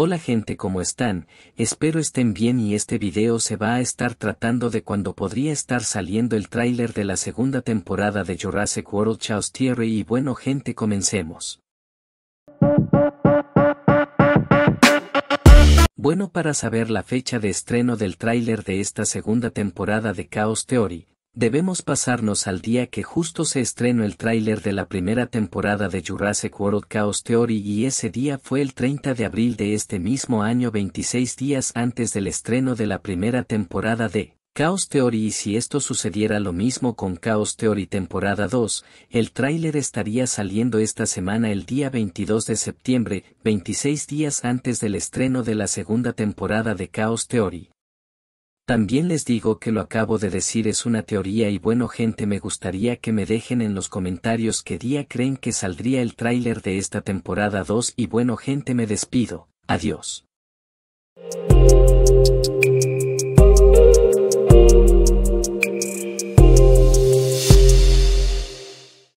Hola gente ¿cómo están? Espero estén bien y este video se va a estar tratando de cuando podría estar saliendo el tráiler de la segunda temporada de Jurassic World Chaos Theory y bueno gente comencemos. Bueno para saber la fecha de estreno del tráiler de esta segunda temporada de Chaos Theory, Debemos pasarnos al día que justo se estrenó el tráiler de la primera temporada de Jurassic World Chaos Theory y ese día fue el 30 de abril de este mismo año 26 días antes del estreno de la primera temporada de Chaos Theory y si esto sucediera lo mismo con Chaos Theory temporada 2, el tráiler estaría saliendo esta semana el día 22 de septiembre, 26 días antes del estreno de la segunda temporada de Chaos Theory. También les digo que lo acabo de decir es una teoría y bueno gente me gustaría que me dejen en los comentarios qué día creen que saldría el tráiler de esta temporada 2 y bueno gente me despido, adiós.